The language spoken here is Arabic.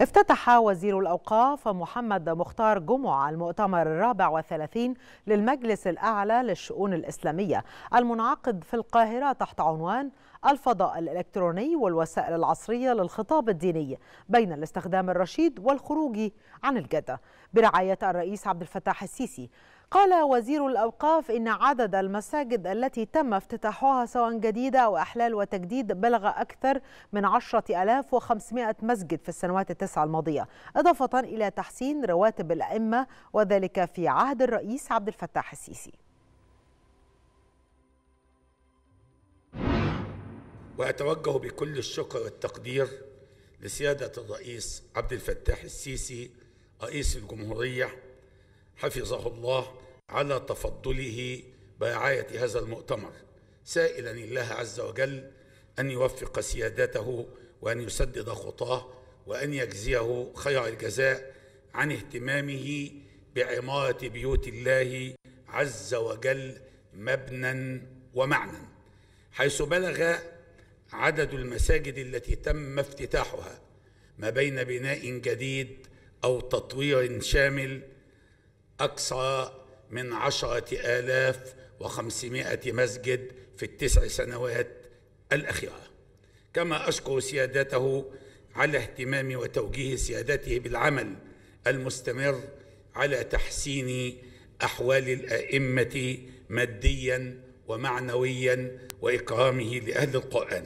افتتح وزير الأوقاف محمد مختار جمعة المؤتمر الرابع والثلاثين للمجلس الأعلى للشؤون الإسلامية المنعقد في القاهرة تحت عنوان الفضاء الإلكتروني والوسائل العصرية للخطاب الديني بين الاستخدام الرشيد والخروج عن الجدة برعاية الرئيس عبد الفتاح السيسي قال وزير الأوقاف إن عدد المساجد التي تم افتتاحها سواء جديدة أو أحلال وتجديد بلغ أكثر من 10500 مسجد في السنوات التسعة الماضية إضافة إلى تحسين رواتب الأئمة وذلك في عهد الرئيس عبد الفتاح السيسي وأتوجه بكل الشكر والتقدير لسيادة الرئيس عبد الفتاح السيسي رئيس الجمهورية حفظه الله على تفضله برعاية هذا المؤتمر سائلا الله عز وجل أن يوفق سيادته وأن يسدد خطاه وأن يجزيه خير الجزاء عن اهتمامه بعمارة بيوت الله عز وجل مبنى ومعنى حيث بلغ عدد المساجد التي تم افتتاحها ما بين بناء جديد أو تطوير شامل أكثر من عشرة آلاف وخمسمائة مسجد في التسع سنوات الأخيرة كما أشكر سيادته على اهتمام وتوجيه سيادته بالعمل المستمر على تحسين أحوال الأئمة ماديا ومعنويا وإكرامه لأهل القرآن